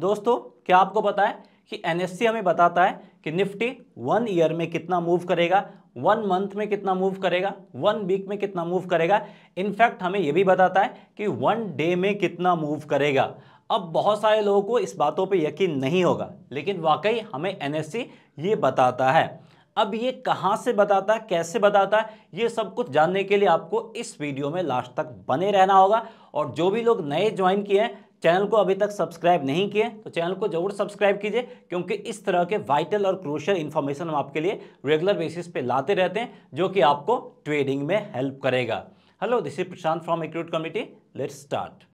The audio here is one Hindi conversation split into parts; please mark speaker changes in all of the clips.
Speaker 1: दोस्तों क्या आपको पता है कि एन हमें बताता है कि निफ्टी वन ईयर में कितना मूव करेगा वन मंथ में कितना मूव करेगा वन वीक में कितना मूव करेगा इनफैक्ट हमें यह भी बताता है कि वन डे में कितना मूव करेगा अब बहुत सारे लोगों को इस बातों पे यकीन नहीं होगा लेकिन वाकई हमें एन ये बताता है अब ये कहाँ से बताता है कैसे बताता है ये सब कुछ जानने के लिए आपको इस वीडियो में लास्ट तक बने रहना होगा और जो भी लोग नए ज्वाइन किए हैं चैनल को अभी तक सब्सक्राइब नहीं किए तो चैनल को जरूर सब्सक्राइब कीजिए क्योंकि इस तरह के वाइटल और क्रूशल इन्फॉर्मेशन हम आपके लिए रेगुलर बेसिस पे लाते रहते हैं जो कि आपको ट्रेडिंग में हेल्प करेगा hello this is Prashant from equity community let's start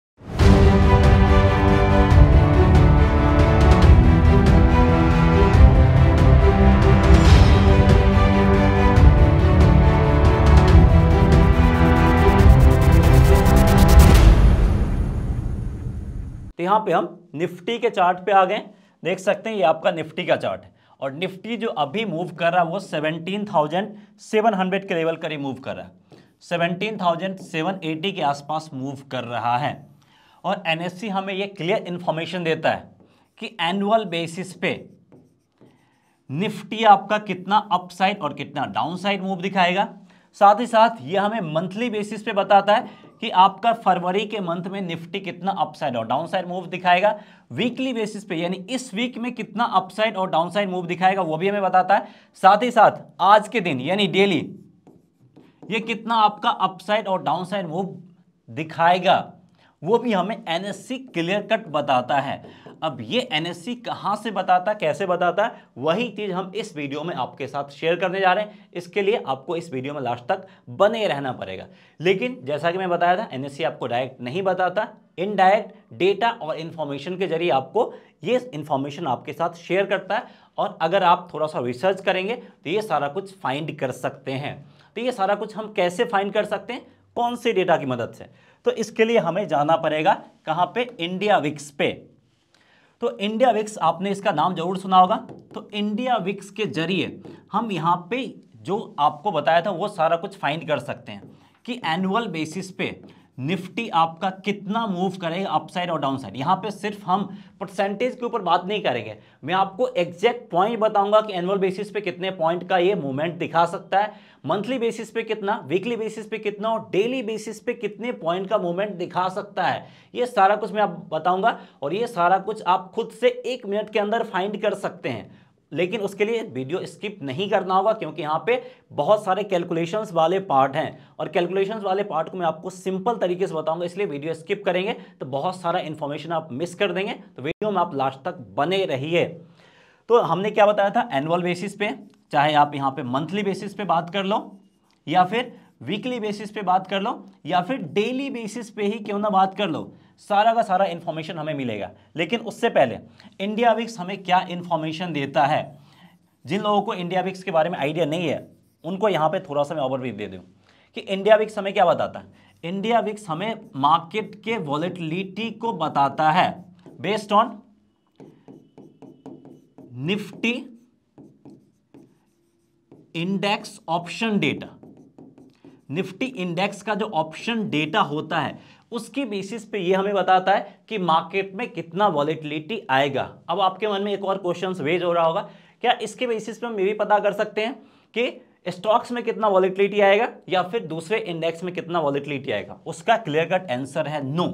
Speaker 1: तो यहाँ पे हम निफ्टी के चार्ट पे आ गए देख सकते हैं ये आपका निफ्टी का चार्ट है और निफ्टी जो अभी मूव कर रहा है वो 17,700 के लेवल करीब मूव कर रहा है 17,780 के आसपास मूव कर रहा है और एनएससी e हमें ये क्लियर इन्फॉर्मेशन देता है कि एनुअल बेसिस पे निफ्टी आपका कितना अपसाइड और कितना डाउनसाइड मूव दिखाएगा साथ ही साथ ये हमें मंथली बेसिस पे बताता है कि आपका फरवरी के मंथ में निफ्टी कितना अपसाइड और डाउनसाइड मूव दिखाएगा वीकली बेसिस पे यानी इस वीक में कितना अपसाइड और डाउनसाइड मूव दिखाएगा वो भी हमें बताता है साथ ही साथ आज के दिन यानी डेली ये कितना आपका अपसाइड और डाउनसाइड मूव दिखाएगा वो भी हमें एन क्लियर कट बताता है अब ये एन एस सी कहाँ से बताता कैसे बताता है वही चीज़ हम इस वीडियो में आपके साथ शेयर करने जा रहे हैं इसके लिए आपको इस वीडियो में लास्ट तक बने रहना पड़ेगा लेकिन जैसा कि मैं बताया था एन आपको डायरेक्ट नहीं बताता इनडायरेक्ट डेटा और इन्फॉर्मेशन के जरिए आपको ये इन्फॉर्मेशन आपके साथ शेयर करता है और अगर आप थोड़ा सा रिसर्च करेंगे तो ये सारा कुछ फाइंड कर सकते हैं तो ये सारा कुछ हम कैसे फाइंड कर सकते हैं कौन से डेटा की मदद से तो इसके लिए हमें जाना पड़ेगा कहां पे इंडिया विक्स पे तो इंडिया विक्स आपने इसका नाम जरूर सुना होगा तो इंडिया विक्स के जरिए हम यहां पे जो आपको बताया था वो सारा कुछ फाइंड कर सकते हैं कि एनुअल बेसिस पे निफ्टी आपका कितना मूव करेगा अपसाइड और डाउनसाइड यहाँ पे सिर्फ हम परसेंटेज के ऊपर बात नहीं करेंगे मैं आपको एग्जैक्ट पॉइंट बताऊंगा कि एनुअल बेसिस पे कितने पॉइंट का ये मूवमेंट दिखा सकता है मंथली बेसिस पे कितना वीकली बेसिस पे कितना और डेली बेसिस पे कितने पॉइंट का मूवमेंट दिखा सकता है ये सारा कुछ मैं आप बताऊंगा और ये सारा कुछ आप खुद से एक मिनट के अंदर फाइंड कर सकते हैं लेकिन उसके लिए वीडियो स्किप नहीं करना होगा क्योंकि यहाँ पे बहुत सारे कैलकुलेशंस वाले पार्ट हैं और कैलकुलेशंस वाले पार्ट को मैं आपको सिंपल तरीके से बताऊंगा इसलिए वीडियो स्किप करेंगे तो बहुत सारा इन्फॉर्मेशन आप मिस कर देंगे तो वीडियो में आप लास्ट तक बने रहिए तो हमने क्या बताया था एनुअल बेसिस पे चाहे आप यहाँ पे मंथली बेसिस पे बात कर लो या फिर वीकली बेसिस पे बात कर लो या फिर डेली बेसिस पे ही क्यों ना बात कर लो सारा का सारा इन्फॉर्मेशन हमें मिलेगा लेकिन उससे पहले इंडिया विक्स हमें क्या इन्फॉर्मेशन देता है जिन लोगों को इंडिया विक्स के बारे में आइडिया नहीं है उनको यहाँ पे थोड़ा सा मैं ओवरव्यू दे दूँ कि इंडिया विक्स हमें क्या बताता है इंडिया विक्स हमें मार्केट के वॉलेटिलिटी को बताता है based on Nifty index option data Nifty index का जो ऑप्शन डेटा होता है उसकी बेसिस पे ये हमें बताता है कि मार्केट में कितना वॉलिटिलिटी आएगा अब आपके मन में एक और क्वेश्चन वेज हो रहा होगा क्या इसके बेसिस पे हम ये भी पता कर सकते हैं कि स्टॉक्स में कितना वॉलिटिलिटी आएगा या फिर दूसरे इंडेक्स में कितना वॉलिटिलिटी आएगा उसका क्लियर कट आंसर है नो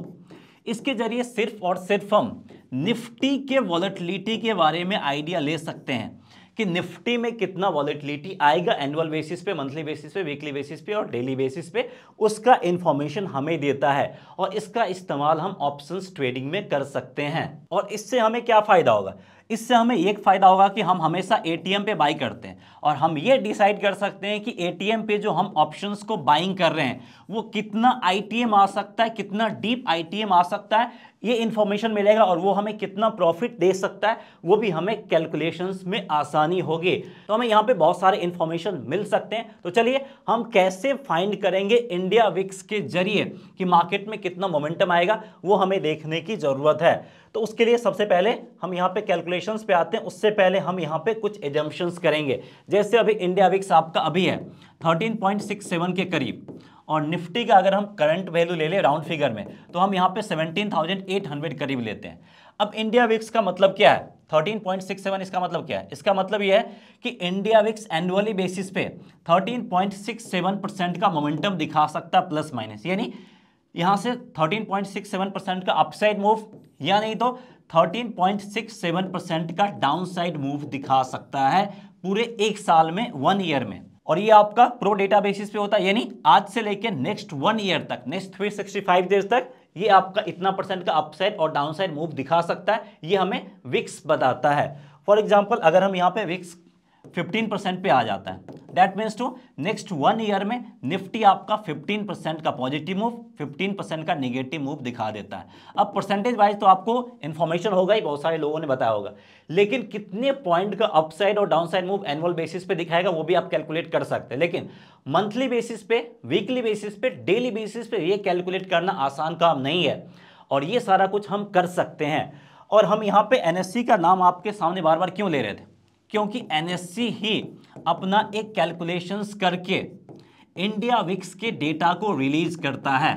Speaker 1: इसके जरिए सिर्फ और सिर्फ हम निफ्टी के वॉलिटिलिटी के बारे में आइडिया ले सकते हैं कि निफ्टी में कितना वॉलिटिलिटी आएगा एनुअल बेसिस पे मंथली बेसिस पे वीकली बेसिस पे और डेली बेसिस पे उसका इंफॉर्मेशन हमें देता है और इसका इस्तेमाल हम ऑप्शंस ट्रेडिंग में कर सकते हैं और इससे हमें क्या फ़ायदा होगा इससे हमें एक फ़ायदा होगा कि हम हमेशा एटीएम पे बाई करते हैं और हम ये डिसाइड कर सकते हैं कि एटीएम पे जो हम ऑप्शंस को बाइंग कर रहे हैं वो कितना आईटीएम आ सकता है कितना डीप आईटीएम आ सकता है ये इन्फॉर्मेशन मिलेगा और वो हमें कितना प्रॉफिट दे सकता है वो भी हमें कैलकुलेशंस में आसानी होगी तो हमें यहाँ पे बहुत सारे इन्फॉर्मेशन मिल सकते हैं तो चलिए हम कैसे फाइंड करेंगे इंडिया विक्स के जरिए कि मार्केट में कितना मोमेंटम आएगा वो हमें देखने की ज़रूरत है तो उसके लिए सबसे पहले हम यहाँ पे कैलकुलेशंस पे आते हैं उससे पहले हम यहाँ पे कुछ एजम्पन्स करेंगे जैसे अभी इंडिया विक्स आपका अभी है 13.67 के करीब और निफ्टी का अगर हम करंट वैल्यू ले लें राउंड फिगर में तो हम यहाँ पे 17,800 करीब लेते हैं अब इंडिया विक्स का मतलब क्या है 13.67 इसका मतलब क्या है इसका मतलब ये है कि इंडिया विक्स एनुअली बेसिस पे 13.67 परसेंट का मोमेंटम दिखा सकता प्लस माइनस यानी यहाँ से 13.67 परसेंट का अपसाइड मूव या नहीं तो 13.67 परसेंट का डाउन साइड मूव दिखा सकता है पूरे एक साल में वन ईयर में और ये आपका प्रो डेटा बेसिस पे होता है यानी आज से लेके नेक्स्ट वन ईयर तक next three sixty five days तक ये आपका इतना परसेंट का अपसाइड और डाउनसाइड मूव दिखा सकता है ये हमें विक्स बताता है फॉर एग्जाम्पल अगर हम यहाँ पे विक्स 15 परसेंट पे आ जाता है that means to next one year में निफ्टी आपका 15 परसेंट का पॉजिटिव मूव 15 परसेंट का निगेटिव मूव दिखा देता है अब परसेंटेज वाइज तो आपको इन्फॉर्मेशन होगा ही बहुत सारे लोगों ने बताया होगा लेकिन कितने पॉइंट का अपसाइड और डाउनसाइड मूव एनुअल बेसिस पे दिखाएगा वो भी आप कैलकुलेट कर सकते हैं लेकिन मंथली बेसिस पे वीकली बेसिस पे डेली बेसिस पे ये कैलकुलेट करना आसान काम नहीं है और ये सारा कुछ हम कर सकते हैं और हम यहाँ पे एन e का नाम आपके सामने बार बार क्यों ले रहे थे क्योंकि एनएससी ही अपना एक कैलकुलेशंस करके इंडिया विक्स के डेटा को रिलीज करता है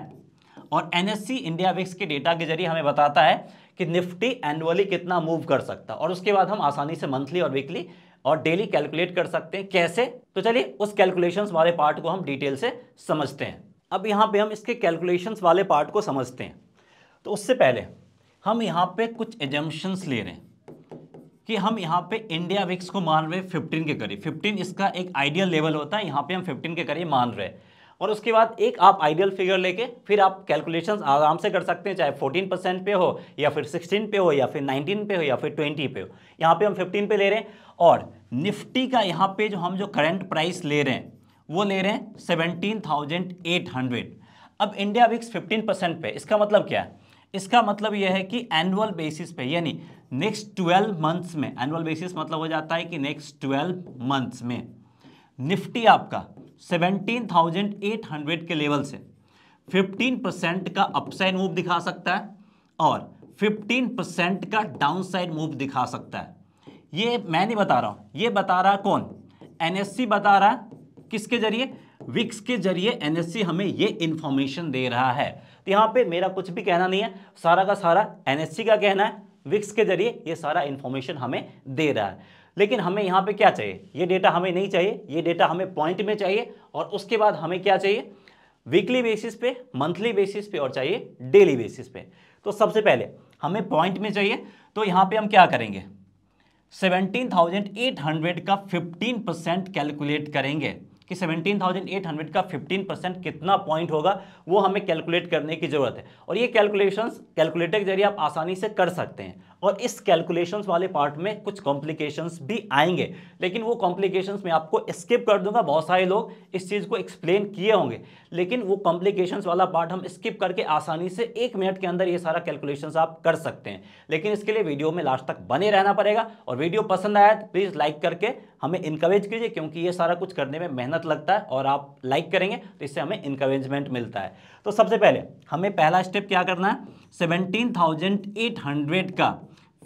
Speaker 1: और एनएससी इंडिया विक्स के डेटा के जरिए हमें बताता है कि निफ्टी एनुअली कितना मूव कर सकता है और उसके बाद हम आसानी से मंथली और वीकली और डेली कैलकुलेट कर सकते हैं कैसे तो चलिए उस कैलकुलेशंस वाले पार्ट को हम डिटेल से समझते हैं अब यहाँ पे हम इसके कैलकुलेशंस वाले पार्ट को समझते हैं तो उससे पहले हम यहाँ पे कुछ एजम्पन्स ले रहे हैं कि हम यहाँ पे इंडिया विक्स को मान रहे हैं फिफ्टीन के करीब फिफ्टीन इसका एक आइडियल लेवल होता है यहाँ पे हम फिफ्टीन के करीब मान रहे हैं और उसके बाद एक आप आइडियल फिगर लेके फिर आप कैलकुलेशंस आराम से कर सकते हैं चाहे 14 परसेंट पे हो या फिर 16 पे हो या फिर 19 पे हो या फिर 20 पे हो यहाँ पे हम 15 पे ले रहे हैं और निफ्टी का यहाँ पे जो हम जो करंट प्राइस ले रहे हैं वो ले रहे हैं 17,800 अब इंडिया विक्स 15 परसेंट पे इसका मतलब क्या है इसका मतलब यह है कि एनुअल बेसिस पे यानी नेक्स्ट ट्वेल्व मंथ्स में एनुअल बेसिस मतलब हो जाता है कि नेक्स्ट ट्वेल्व मंथ्स में निफ्टी आपका 17,800 के लेवल से 15 परसेंट का अपसाइड मूव दिखा सकता है और 15 परसेंट का डाउनसाइड मूव दिखा सकता है ये मैं नहीं बता रहा हूँ ये बता रहा कौन एन बता रहा है किसके जरिए विक्स के जरिए एन हमें ये इन्फॉर्मेशन दे रहा है तो यहाँ पे मेरा कुछ भी कहना नहीं है सारा का सारा एन का कहना है विक्स के जरिए ये सारा इन्फॉर्मेशन हमें दे रहा है लेकिन हमें यहाँ पे क्या चाहिए ये डेटा हमें नहीं चाहिए ये डेटा हमें पॉइंट में चाहिए और उसके बाद हमें क्या चाहिए वीकली बेसिस पे मंथली बेसिस पे और चाहिए डेली बेसिस पे तो सबसे पहले हमें पॉइंट में चाहिए तो यहाँ पे हम क्या करेंगे 17,800 का 15 परसेंट कैलकुलेट करेंगे कि 17,800 का 15 परसेंट कितना पॉइंट होगा वो हमें कैलकुलेट करने की ज़रूरत है और ये कैलकुलेशंस कैलकुलेटर के जरिए आप आसानी से कर सकते हैं और इस कैलकुलेशंस वाले पार्ट में कुछ कॉम्प्लिकेशंस भी आएंगे लेकिन वो कॉम्प्लिकेशंस मैं आपको स्किप कर दूंगा बहुत सारे लोग इस चीज़ को एक्सप्लेन किए होंगे लेकिन वो कॉम्प्लिकेशंस वाला पार्ट हम स्किप करके आसानी से एक मिनट के अंदर ये सारा कैलकुलेशंस आप कर सकते हैं लेकिन इसके लिए वीडियो में लास्ट तक बने रहना पड़ेगा और वीडियो पसंद आया तो प्लीज़ लाइक करके हमें इंकरेज कीजिए क्योंकि ये सारा कुछ करने में मेहनत लगता है और आप लाइक करेंगे तो इससे हमें इंकरेजमेंट मिलता है तो सबसे पहले हमें पहला स्टेप क्या करना है सेवनटीन थाउजेंड एट हंड्रेड का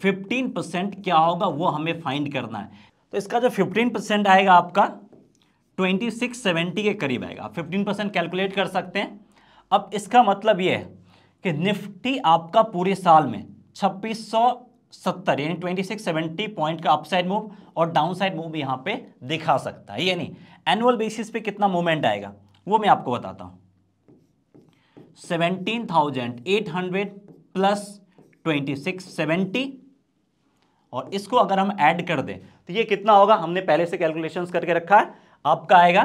Speaker 1: 15 परसेंट क्या होगा वो हमें फाइंड करना है तो इसका जो 15 परसेंट आएगा आपका 2670 के करीब आएगा फिफ्टीन परसेंट कैलकुलेट कर सकते हैं अब इसका मतलब ये है कि निफ्टी आपका पूरे साल में छब्बीस सत्तर यानी ट्वेंटी सिक्स सेवेंटी पॉइंट का अपसाइड मूव और डाउन साइड मूव यहाँ पे दिखा सकता है यानी एनुअल बेसिस पे कितना मूवमेंट आएगा वो मैं आपको बताता हूँ seventeen thousand eight hundred plus twenty six seventy और इसको अगर हम ऐड कर दें तो ये कितना होगा हमने पहले से कैलकुलेशन करके रखा है आपका आएगा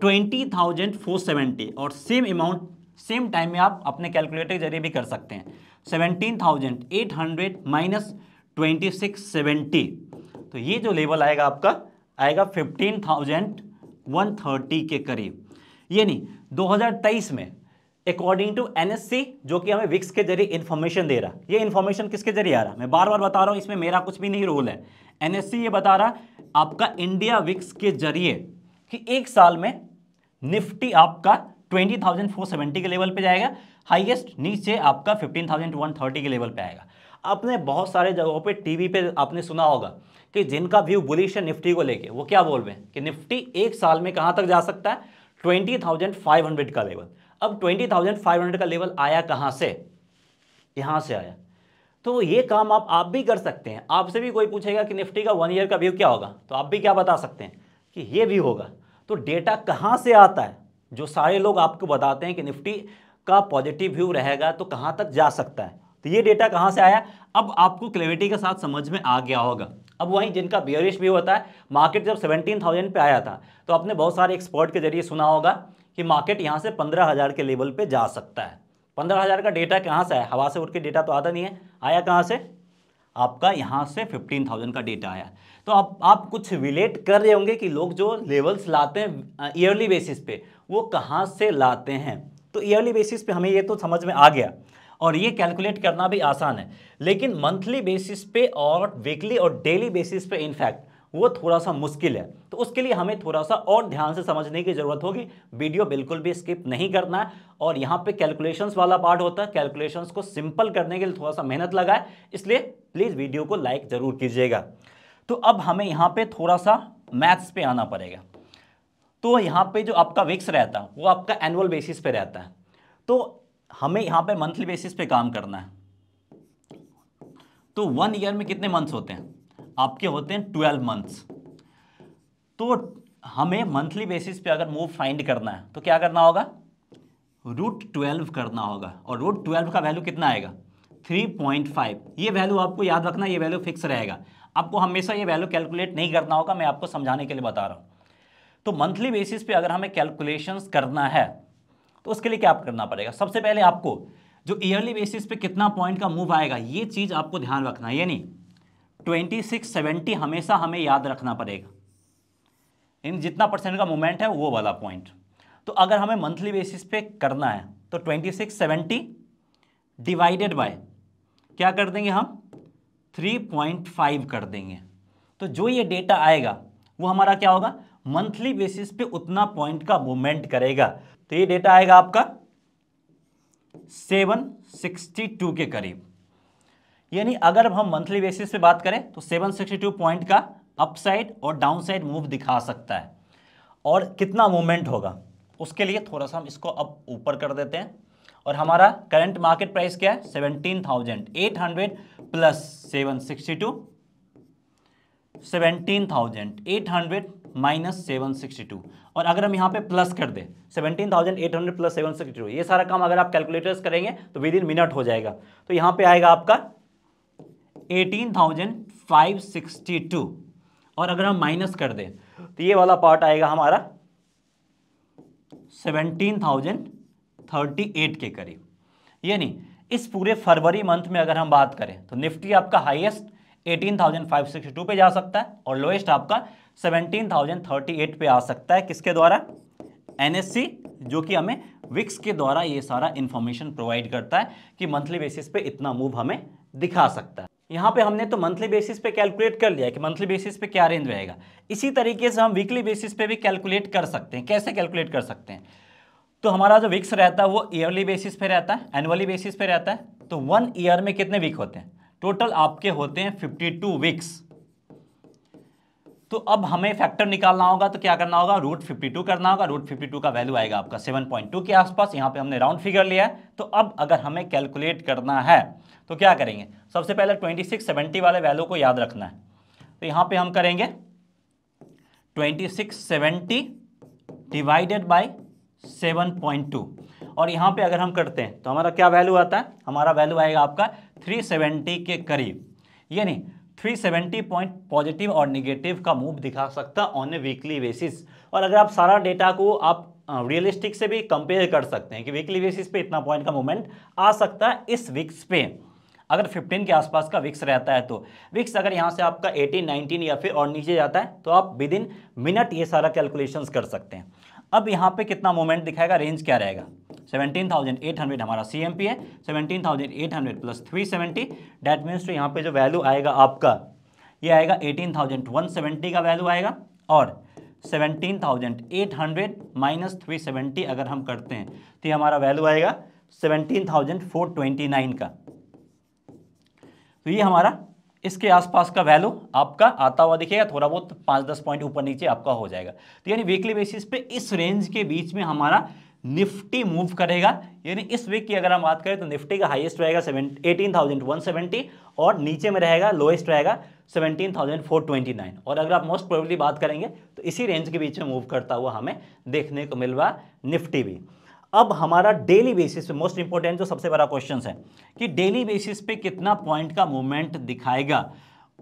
Speaker 1: ट्वेंटी थाउजेंड फोर सेवेंटी और सेम अमाउंट सेम टाइम में आप अपने कैलकुलेटर के जरिए भी कर सकते हैं seventeen thousand eight hundred minus twenty six seventy तो ये जो लेवल आएगा आपका आएगा फिफ्टीन थाउजेंड वन थर्टी के करीब ये नहीं 2023 में अकॉर्डिंग टू एनएससी जो कि हमें विक्स के जरिए इन्फॉर्मेशन दे रहा है ये इन्फॉर्मेशन किसके जरिए आ रहा मैं बार बार बता रहा हूँ इसमें मेरा कुछ भी नहीं रोल है एनएससी ये बता रहा आपका इंडिया विक्स के जरिए कि एक साल में निफ्टी आपका 20,470 के लेवल पे जाएगा हाईएस्ट नीचे आपका 15,130 के लेवल पे आएगा आपने बहुत सारे जगहों पे टीवी पे आपने सुना होगा कि जिनका व्यू बुलिश है निफ्टी को लेके वो क्या बोल रहे हैं कि निफ्टी एक साल में कहाँ तक जा सकता है 20,500 का लेवल अब 20,500 का लेवल आया कहाँ से यहाँ से आया तो ये काम आप आप भी कर सकते हैं आपसे भी कोई पूछेगा कि निफ्टी का वन ईयर का व्यू क्या होगा तो आप भी क्या बता सकते हैं कि ये भी होगा तो डेटा कहाँ से आता है जो सारे लोग आपको बताते हैं कि निफ्टी का पॉजिटिव व्यू रहेगा तो कहाँ तक जा सकता है तो ये डेटा कहाँ से आया अब आपको क्लेरिटी के साथ समझ में आ गया होगा अब वहीं जिनका बियरिश व्यू होता है मार्केट जब 17,000 पे आया था तो आपने बहुत सारे एक्सपर्ट के जरिए सुना होगा कि मार्केट यहाँ से पंद्रह हज़ार के लेवल पे जा सकता है पंद्रह हज़ार का डेटा कहाँ से है हवा से उठ के डेटा तो आता नहीं है आया कहाँ से आपका यहाँ से फिफ्टीन थाउजेंड का डेटा आया तो आप आप कुछ रिलेट कर रहे होंगे कि लोग जो लेवल्स लाते हैं ईयरली बेसिस पे वो कहाँ से लाते हैं तो ईयरली बेसिस पे हमें ये तो समझ में आ गया और ये कैलकुलेट करना भी आसान है लेकिन मंथली बेसिस पे और वीकली और डेली बेसिस पे इनफैक्ट वो थोड़ा सा मुश्किल है तो उसके लिए हमें थोड़ा सा और ध्यान से समझने की ज़रूरत होगी वीडियो बिल्कुल भी स्किप नहीं करना है और यहाँ पे कैलकुलेशंस वाला पार्ट होता है कैलकुलेशंस को सिंपल करने के लिए थोड़ा सा मेहनत लगा है इसलिए प्लीज़ वीडियो को लाइक ज़रूर कीजिएगा तो अब हमें यहाँ पर थोड़ा सा मैथ्स पर आना पड़ेगा तो यहाँ पर जो आपका विक्स रहता है वो आपका एनुअल बेसिस पर रहता है तो हमें यहाँ पर मंथली बेसिस पर काम करना है तो वन ईयर में कितने मंथ्स होते हैं आपके होते हैं ट्वेल्व मंथ्स तो हमें मंथली बेसिस पे अगर मूव फाइंड करना है तो क्या करना होगा रूट ट्वेल्व करना होगा और रूट ट्वेल्व का वैल्यू कितना आएगा थ्री पॉइंट फाइव ये वैल्यू आपको याद रखना ये वैल्यू फिक्स रहेगा आपको हमेशा ये वैल्यू कैलकुलेट नहीं करना होगा मैं आपको समझाने के लिए बता रहा हूँ तो मंथली बेसिस पे अगर हमें कैलकुलेशंस करना है तो उसके लिए क्या आप करना पड़ेगा सबसे पहले आपको जो ईयरली बेसिस पे कितना पॉइंट का मूव आएगा ये चीज़ आपको ध्यान रखना है ये नहीं ट्वेंटी सिक्स सेवेंटी हमेशा हमें याद रखना पड़ेगा इन जितना परसेंट का मूवमेंट है वो वाला पॉइंट तो अगर हमें मंथली बेसिस पे करना है तो twenty six seventy divided by क्या कर देंगे हम थ्री पॉइंट फाइव कर देंगे तो जो ये डेटा आएगा वो हमारा क्या होगा मंथली बेसिस पे उतना पॉइंट का मूवमेंट करेगा तो ये डेटा आएगा आपका सेवन सिक्सटी टू के करीब यानी अगर हम मंथली बेसिस पे बात करें तो 762 पॉइंट का अपसाइड और डाउनसाइड मूव दिखा सकता है और कितना मूवमेंट होगा उसके लिए थोड़ा सा हम इसको अब ऊपर कर देते हैं और हमारा करंट मार्केट प्राइस क्या है seventeen thousand eight hundred plus seven sixty two seventeen thousand eight hundred minus seven sixty two और अगर हम यहाँ पे प्लस कर दें seventeen thousand eight hundred plus seven sixty two ये सारा काम अगर आप कैलकुलेटर्स करेंगे तो विद इन मिनट हो जाएगा तो यहाँ पे आएगा आपका eighteen thousand five sixty two और अगर हम माइनस कर दें तो ये वाला पार्ट आएगा हमारा सेवनटीन थाउजेंड थर्टी एट के करीब यानी इस पूरे फरवरी मंथ में अगर हम बात करें तो निफ्टी आपका हाईएस्ट 18,562 पे जा सकता है और लोएस्ट आपका 17,038 पे आ सकता है किसके द्वारा एनएससी जो कि हमें विक्स के द्वारा ये सारा इन्फॉर्मेशन प्रोवाइड करता है कि मंथली बेसिस पे इतना मूव हमें दिखा सकता है यहाँ पे हमने तो मंथली बेसिस पे कैलकुलेट कर लिया कि मंथली बेसिस पे क्या रेंज रहेगा इसी तरीके से हम वीकली बेसिस पे भी कैलकुलेट कर सकते हैं कैसे कैलकुलेट कर सकते हैं तो हमारा जो वीक्स रहता है वो ईयरली बेसिस पे रहता है एनुअली बेसिस पे रहता है तो वन ईयर में कितने वीक होते हैं टोटल आपके होते हैं फिफ्टी टू वीक्स तो अब हमें फैक्टर निकालना होगा तो क्या करना होगा रूट फिफ्टी टू करना होगा रूट फिफ्टी टू का वैल्यू आएगा आपका सेवन पॉइंट टू के आसपास यहाँ पे हमने राउंड फिगर लिया है तो अब अगर हमें कैलकुलेट करना है तो क्या करेंगे सबसे पहले ट्वेंटी सिक्स सेवेंटी वाले वैल्यू को याद रखना है तो यहाँ पे हम करेंगे twenty six seventy divided by seven point two और यहाँ पे अगर हम करते हैं तो हमारा क्या वैल्यू आता है हमारा वैल्यू आएगा आपका थ्री सेवेंटी के करीब ये नहीं थ्री सेवेंटी पॉइंट पॉजिटिव और निगेटिव का मूव दिखा सकता ऑन ए वीकली बेसिस और अगर आप सारा डेटा को आप रियलिस्टिक से भी कंपेयर कर सकते हैं कि वीकली बेसिस पे इतना पॉइंट का मूवमेंट आ सकता है इस वीक्स पे अगर 15 के आसपास का विक्स रहता है तो विक्स अगर यहाँ से आपका 18, 19 या फिर और नीचे जाता है तो आप विद इन मिनट ये सारा कैलकुलेशन कर सकते हैं अब यहाँ पे कितना मोमेंट दिखाएगा रेंज क्या रहेगा 17,800 हमारा सी एम पी है 17,800 प्लस 370 डैट मीन्स तो यहाँ पर जो वैल्यू आएगा आपका ये आएगा सेवेंटी का वैल्यू आएगा और 17,800 माइनस सेवेंटी अगर हम करते हैं तो ये हमारा वैल्यू आएगा 17,429 का तो ये हमारा इसके आसपास का वैल्यू आपका आता हुआ दिखेगा थोड़ा बहुत पाँच दस पॉइंट ऊपर नीचे आपका हो जाएगा तो यानी वीकली बेसिस पे इस रेंज के बीच में हमारा निफ्टी मूव करेगा यानी इस वीक की अगर हम बात करें तो निफ्टी का हाईएस्ट रहेगा seven eighteen thousand one seventy और नीचे में रहेगा लोएस्ट रहेगा seventeen thousand four twenty nine और अगर आप मोस्ट प्रोबेबली बात करेंगे तो इसी रेंज के बीच में मूव करता हुआ हमें देखने को मिल रहा निफ्टी भी अब हमारा डेली बेसिस पे मोस्ट इंपॉर्टेंट जो सबसे बड़ा क्वेश्चन है कि डेली बेसिस पे कितना पॉइंट का मूवमेंट दिखाएगा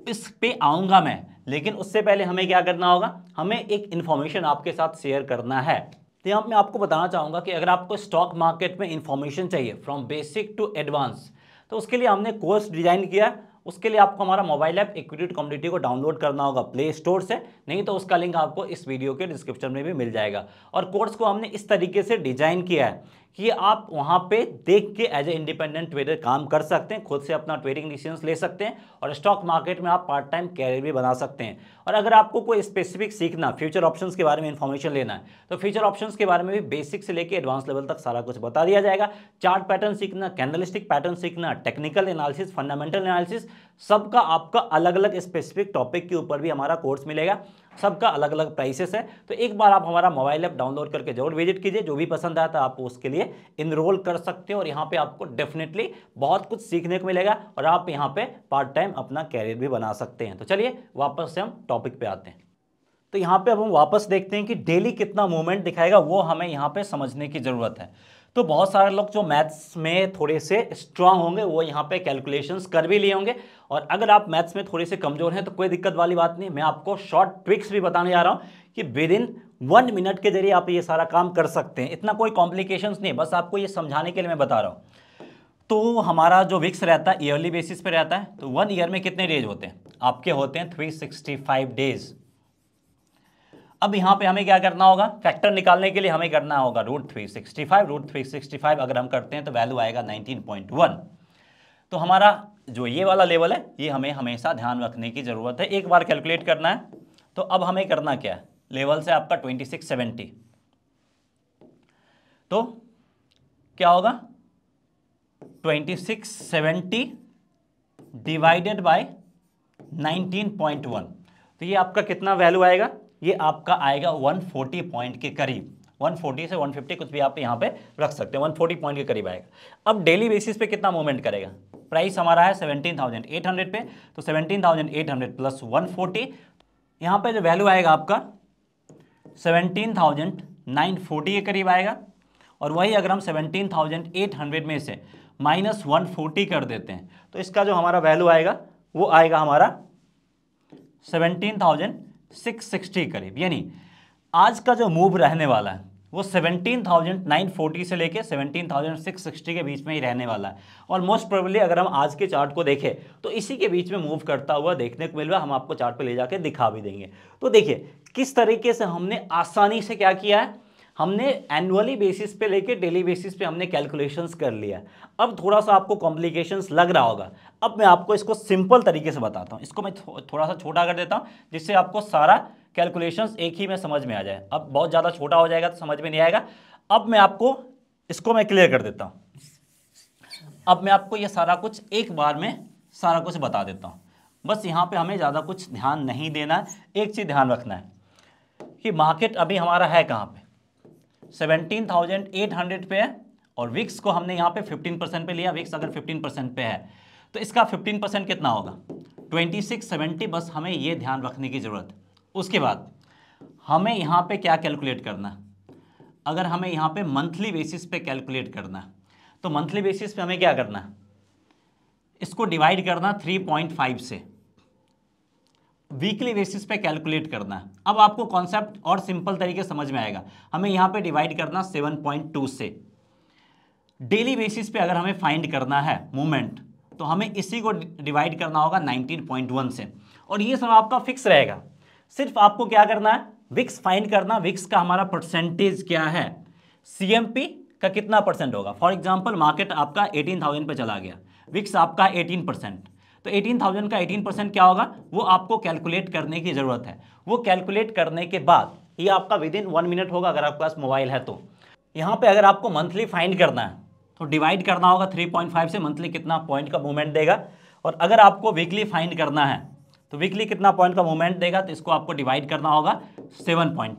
Speaker 1: इस पे आऊँगा मैं लेकिन उससे पहले हमें क्या करना होगा हमें एक इन्फॉर्मेशन आपके साथ शेयर करना है तो यहाँ मैं आपको बताना चाहूँगा कि अगर आपको स्टॉक मार्केट में इन्फॉर्मेशन चाहिए फ्रॉम बेसिक टू एडवांस तो उसके लिए हमने कोर्स डिज़ाइन किया उसके लिए आपको हमारा मोबाइल ऐप इक्विटी कम्युनिटी को डाउनलोड करना होगा प्ले स्टोर से नहीं तो उसका लिंक आपको इस वीडियो के डिस्क्रिप्शन में भी मिल जाएगा और कोर्स को हमने इस तरीके से डिजाइन किया है कि आप वहाँ पे देख के एज ए इंडिपेंडेंट ट्रेडर काम कर सकते हैं खुद से अपना ट्रेडिंग डिसीजंस ले सकते हैं और स्टॉक मार्केट में आप पार्ट टाइम कैरियर भी बना सकते हैं और अगर आपको कोई स्पेसिफिक सीखना फ्यूचर ऑप्शंस के बारे में इन्फॉर्मेशन लेना है तो फ्यूचर ऑप्शंस के बारे में भी बेसिक से लेकर एडवांस लेवल तक सारा कुछ बता दिया जाएगा चार्ट पैटर्न सीखना कैंडलिस्टिक पैटर्न सीखना टेक्निकल एनालिसिस फंडामेंटल एनालिसिस सबका आपका अलग अलग स्पेसिफिक टॉपिक के ऊपर भी हमारा कोर्स मिलेगा सबका अलग अलग प्राइसेस है तो एक बार आप हमारा मोबाइल ऐप डाउनलोड करके जरूर विजिट कीजिए जो भी पसंद आया था आप उसके लिए इनरोल कर सकते हो और यहाँ पे आपको डेफिनेटली बहुत कुछ सीखने को मिलेगा और आप यहाँ पे पार्ट टाइम अपना कैरियर भी बना सकते हैं तो चलिए वापस से हम टॉपिक पे आते हैं तो यहाँ पर अब हम वापस देखते हैं कि डेली कितना मूवमेंट दिखाएगा वो हमें यहाँ पर समझने की ज़रूरत है तो बहुत सारे लोग जो मैथ्स में थोड़े से स्ट्रांग होंगे वो यहाँ पे कैलकुलेशंस कर भी लिए होंगे और अगर आप मैथ्स में थोड़े से कमज़ोर हैं तो कोई दिक्कत वाली बात नहीं मैं आपको शॉर्ट ट्रिक्स भी बताने जा रहा हूँ कि विद इन वन मिनट के जरिए आप ये सारा काम कर सकते हैं इतना कोई कॉम्प्लिकेशन नहीं बस आपको ये समझाने के लिए मैं बता रहा हूँ तो हमारा जो विक्स रहता है ईयरली बेसिस पे रहता है तो वन ईयर में कितने डेज होते हैं आपके होते हैं 365 डेज अब यहाँ पे हमें क्या करना होगा फैक्टर निकालने के लिए हमें करना होगा root three sixty five root three sixty five अगर हम करते हैं तो वैल्यू आएगा नाइनटीन पॉइंट वन तो हमारा जो ये वाला लेवल है ये हमें हमेशा ध्यान रखने की ज़रूरत है एक बार कैलकुलेट करना है तो अब हमें करना क्या है लेवल से आपका ट्वेंटी सिक्स सेवेंटी तो क्या होगा twenty six seventy divided by nineteen point one तो ये आपका कितना वैल्यू आएगा ये आपका आएगा 140 पॉइंट के करीब 140 से 150 कुछ भी आप यहाँ पे रख सकते हैं 140 पॉइंट के करीब आएगा अब डेली बेसिस पे कितना मूवमेंट करेगा प्राइस हमारा है 17,800 पे तो 17,800 प्लस 140 यहाँ पर जो वैल्यू आएगा आपका 17,940 के करीब आएगा और वही अगर हम 17,800 में से माइनस वन कर देते हैं तो इसका जो हमारा वैल्यू आएगा वो आएगा हमारा सेवनटीन थाउजेंड 660 करीब यानी आज का जो मूव रहने वाला है वो 17,940 से लेके 17,660 के बीच में ही रहने वाला है और मोस्ट प्रोबेबली अगर हम आज के चार्ट को देखें तो इसी के बीच में मूव करता हुआ देखने को मिल रहा हम आपको चार्ट पे ले जाके दिखा भी देंगे तो देखिए किस तरीके से हमने आसानी से क्या किया है हमने एनुअली बेसिस पे लेके डेली बेसिस पे हमने कैलकुलेशंस कर लिया अब थोड़ा सा आपको कॉम्प्लिकेशंस लग रहा होगा अब मैं आपको इसको सिंपल तरीके से बताता हूँ इसको मैं थो, थोड़ा सा छोटा कर देता हूँ जिससे आपको सारा कैलकुलेशंस एक ही में समझ में आ जाए अब बहुत ज़्यादा छोटा हो जाएगा तो समझ में नहीं आएगा अब मैं आपको इसको मैं क्लियर कर देता हूँ अब मैं आपको ये सारा कुछ एक बार में सारा कुछ बता देता हूँ बस यहाँ पे हमें ज़्यादा कुछ ध्यान नहीं देना है एक चीज़ ध्यान रखना है कि मार्केट अभी हमारा है कहाँ पे सेवेंटीन थाउजेंड एट हंड्रेड पे है और विक्स को हमने यहाँ पे फिफ्टीन परसेंट पे लिया विक्स अगर फिफ्टीन परसेंट पे है तो इसका फिफ्टीन परसेंट कितना होगा ट्वेंटी सिक्स सेवेंटी बस हमें ये ध्यान रखने की ज़रूरत उसके बाद हमें यहाँ पे क्या कैलकुलेट करना है अगर हमें यहाँ पे मंथली बेसिस पे कैलकुलेट करना है तो मंथली बेसिस पे हमें क्या करना है इसको डिवाइड करना फाइव से वीकली बेसिस पे कैलकुलेट करना है अब आपको कॉन्सेप्ट और सिंपल तरीके समझ में आएगा हमें यहाँ पे डिवाइड करना 7.2 से डेली बेसिस पे अगर हमें फाइंड करना है मूवमेंट तो हमें इसी को डिवाइड करना होगा 19.1 से और ये सब आपका फिक्स रहेगा सिर्फ आपको क्या करना है विक्स फाइंड करना विक्स का हमारा परसेंटेज क्या है सी का कितना परसेंट होगा फॉर एग्जाम्पल मार्केट आपका एटीन थाउजेंड पर चला गया विक्स आपका एटीन परसेंट तो 18,000 का 18 परसेंट क्या होगा वो आपको कैलकुलेट करने की ज़रूरत है वो कैलकुलेट करने के बाद ये आपका विद इन वन मिनट होगा अगर आपके पास मोबाइल है तो यहाँ पे अगर आपको मंथली फाइंड करना है तो डिवाइड करना होगा 3.5 से मंथली कितना पॉइंट का मूवमेंट देगा और अगर आपको वीकली फाइंड करना है तो वीकली कितना पॉइंट का मूवमेंट देगा तो इसको आपको डिवाइड करना होगा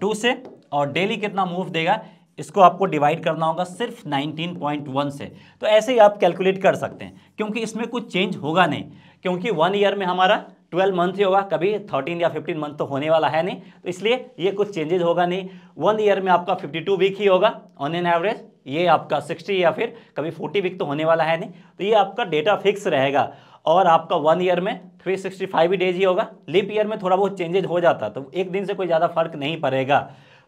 Speaker 1: टू से और डेली कितना मूव देगा इसको आपको डिवाइड करना होगा सिर्फ 19.1 से तो ऐसे ही आप कैलकुलेट कर सकते हैं क्योंकि इसमें कुछ चेंज होगा नहीं क्योंकि वन ईयर में हमारा ट्वेल्व मंथ ही होगा कभी थर्टीन या फिफ्टीन मंथ तो होने वाला है नहीं तो इसलिए ये कुछ चेंजेज होगा नहीं वन ईयर में आपका फिफ्टी टू वीक ही होगा ऑन एन एवरेज ये आपका सिक्सटी या फिर कभी फोर्टी वीक तो होने वाला है नहीं तो ये आपका डेटा फिक्स रहेगा और आपका वन ईयर में थ्री सिक्सटी फाइव ही डेज ही होगा लिप ईयर में थोड़ा बहुत चेंजेज हो जाता तो एक दिन से कोई ज़्यादा फर्क नहीं पड़ेगा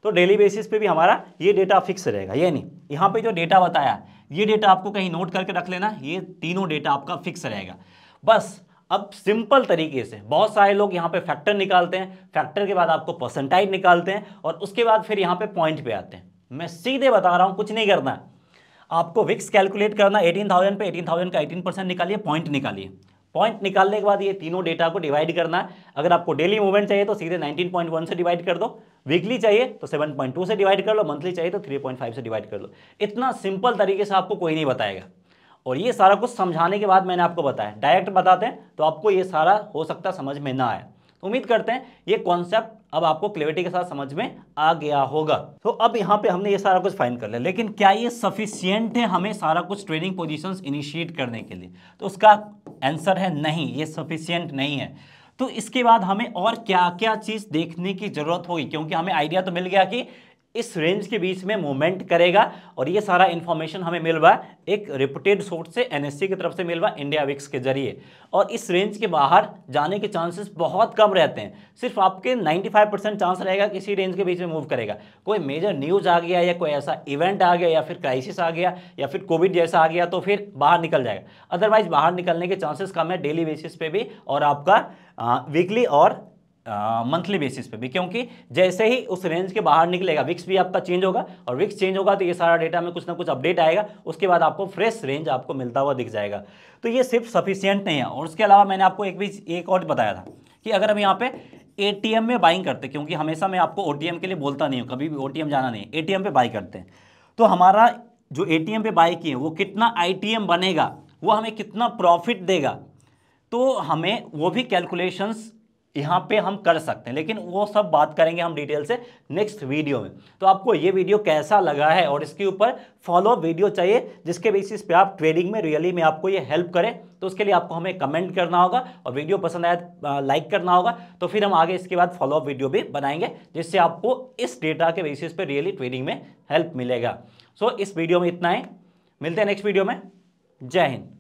Speaker 1: तो डेली बेसिस पे भी हमारा ये डेटा फिक्स रहेगा ये नहीं यहाँ पे जो डेटा बताया ये डेटा आपको कहीं नोट करके रख लेना ये तीनों डेटा आपका फिक्स रहेगा बस अब सिंपल तरीके से बहुत सारे लोग यहाँ पे फैक्टर निकालते हैं फैक्टर के बाद आपको परसेंटाइज निकालते हैं और उसके बाद फिर यहाँ पे पॉइंट पे आते हैं मैं सीधे बता रहा हूँ कुछ नहीं करना है आपको विक्स कैलकुलेट करना 18,000 पे 18,000 का 18 परसेंट निकालिए पॉइंट निकालिए पॉइंट निकालने के बाद ये तीनों डेटा को डिवाइड करना है अगर आपको डेली मूवमेंट चाहिए तो सीधे वन से डिवाइड कर दो वीकली चाहिए तो टू से डिवाइड कर लो मंथली चाहिए तो फाइव से डिवाइड कर लो इतना सिंपल तरीके से आपको कोई नहीं बताएगा और ये सारा कुछ समझाने के बाद मैंने आपको बताया डायरेक्ट बताते हैं तो आपको ये सारा हो सकता समझ में ना आए तो उम्मीद करते हैं ये कॉन्सेप्ट अब आपको क्लियरिटी के साथ समझ में आ गया होगा तो अब यहाँ पे हमने ये सारा कुछ फाइन कर लिया लेकिन क्या ये सफिशियंट है हमें सारा कुछ ट्रेनिंग पोजीशंस इनिशिएट करने के लिए तो उसका आंसर है नहीं ये सफिशियंट नहीं है तो इसके बाद हमें और क्या क्या चीज़ देखने की ज़रूरत होगी क्योंकि हमें आइडिया तो मिल गया कि इस रेंज के बीच में मूवमेंट करेगा और ये सारा इन्फॉर्मेशन हमें मिल रहा है एक रिपोर्टेड सोर्स से एनएससी की तरफ से मिल रहा है इंडिया विक्स के जरिए और इस रेंज के बाहर जाने के चांसेस बहुत कम रहते हैं सिर्फ आपके 95 परसेंट चांस रहेगा कि इसी रेंज के बीच में मूव करेगा कोई मेजर न्यूज़ आ गया या कोई ऐसा इवेंट आ गया या फिर क्राइसिस आ गया या फिर कोविड जैसा आ गया तो फिर बाहर निकल जाएगा अदरवाइज बाहर निकलने के चांसेस कम है डेली बेसिस पे भी और आपका वीकली और मंथली बेसिस पे भी क्योंकि जैसे ही उस रेंज के बाहर निकलेगा विक्स भी आपका चेंज होगा और विक्स चेंज होगा तो ये सारा डेटा में कुछ ना कुछ अपडेट आएगा उसके बाद आपको फ्रेश रेंज आपको मिलता हुआ दिख जाएगा तो ये सिर्फ सफिशियंट नहीं है और उसके अलावा मैंने आपको एक भी एक और बताया था कि अगर हम यहाँ पे ए में बाइंग करते क्योंकि हमेशा मैं आपको ओ के लिए बोलता नहीं हूँ कभी भी ओ जाना नहीं ए टी पे बाई करते हैं तो हमारा जो ए टी पे बाई किए वो कितना आई बनेगा वो हमें कितना प्रॉफिट देगा तो हमें वो भी कैलकुलेशंस यहाँ पे हम कर सकते हैं लेकिन वो सब बात करेंगे हम डिटेल से नेक्स्ट वीडियो में तो आपको ये वीडियो कैसा लगा है और इसके ऊपर फॉलो वीडियो चाहिए जिसके बेसिस पे आप ट्रेडिंग में रियली में आपको ये हेल्प करें तो उसके लिए आपको हमें कमेंट करना होगा और वीडियो पसंद आया लाइक तो, करना होगा तो फिर हम आगे इसके बाद फॉलोअप वीडियो भी बनाएंगे जिससे आपको इस डेटा के बेसिस पर रियली ट्रेडिंग में हेल्प मिलेगा सो so, इस वीडियो में इतना ही है। मिलते हैं नेक्स्ट वीडियो में जय हिंद